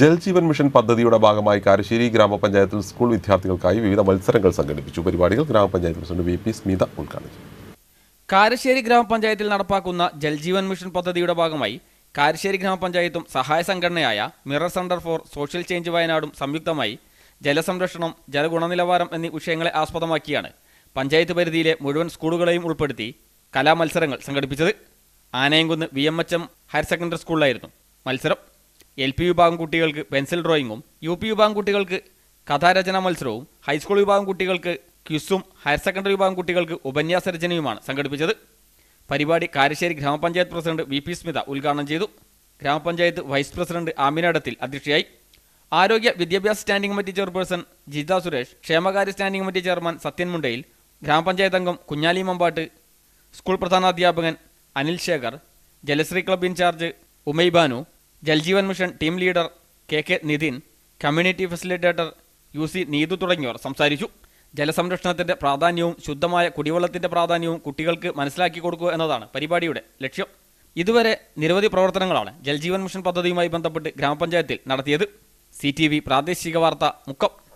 Jal Jeevan mission പദ്ധതിയുടെ ഭാഗമായി കാരശ്ശേരി ഗ്രാമപഞ്ചായത്തിൽ സ്കൂൾ വിദ്യാർത്ഥികൾക്കായി വിവിധ മത്സരങ്ങൾ സംഘടിപ്പിച്ചു പരിപാടികൾ ഗ്രാമപഞ്ചായത്ത് പ്രസിഡന്റ് വി പി സ്മിത ഉദ്ഘാടനം കാരശ്ശേരി ഗ്രാമപഞ്ചായത്തിൽ നടപ്പാക്കുന്ന ജൽജീവൻ മിഷൻ പദ്ധതിയുടെ ഭാഗമായി കാരശ്ശേരി ഗ്രാമപഞ്ചായത്തും സഹായ സംഘടനയായ mirror centre for social change വയനാടും സംയുക്തമായി ജലസംരക്ഷണം ജലഗുണനിലവാരം എന്നീ വിഷയങ്ങളെ ആസ്പദമാക്കിയാണ് പഞ്ചായത്ത് പരിധിയിലെ മുഴുവൻ സ്കൂളുകളെയും ഉൾപ്പെടുത്തി കലാമത്സരങ്ങൾ സംഘടിപ്പിച്ചത് Anayamkunnu V M H M higher secondary സ്കൂളിലായിരുന്നു മത്സരം എൽ പി വിഭാഗം കുട്ടികൾക്ക് പെൻസിൽ ഡ്രോയിങ്ങും യു പി വിഭാഗം കുട്ടികൾക്ക് കഥാരചനാ മത്സരവും ഹൈസ്കൂൾ വിഭാഗം കുട്ടികൾക്ക് ക്യുസും ഹയർ സെക്കൻഡറി വിഭാഗം കുട്ടികൾക്ക് ഉപന്യാസ രചനയുമാണ് സംഘടിപ്പിച്ചത് പരിപാടി കാരശ്ശേരി ഗ്രാമപഞ്ചായത്ത് പ്രസിഡന്റ് വി പി സ്മിത ഉദ്ഘാടനം ചെയ്തു ഗ്രാമപഞ്ചായത്ത് വൈസ് പ്രസിഡന്റ് ആമിനടത്തിൽ അധ്യക്ഷയായി ആരോഗ്യ വിദ്യാഭ്യാസ standing committee chairperson Jitha Suresh ക്ഷേമകാര്യ standing committee chairman Sathyan Mundayil ഗ്രാമപഞ്ചായത്ത് അംഗം കുഞ്ഞാലി മമ്പാട്ട് സ്കൂൾ പ്രധാനാധ്യാപകൻ Anil Shekhar Jalasree club incharge Umaibanu Jaljeevan mission team leader K K Nithin community facilitator U C Neethu തുടങ്ങിയവർ സംസാരിച്ചു ജലസംരക്ഷണത്തിന്റെ പ്രാധാന്യവും ശുദ്ധമായ കുടിവെള്ളത്തിന്റെ പ്രാധാന്യവും കുട്ടികൾക്ക് മനസ്സിലാക്കി കൊടുക്കുക എന്നതാണ് പരിപാടിയുടെ ലക്ഷ്യം ഇതുവരെ നിരവധി പ്രവർത്തനങ്ങളാണ് ജൽജീവൻ മിഷൻ പദ്ധതിയുമായി ബന്ധപ്പെട്ട് ഗ്രാമപഞ്ചായത്തിൽ നടത്തിയത് സി പ്രാദേശിക വാർത്ത മുക്കം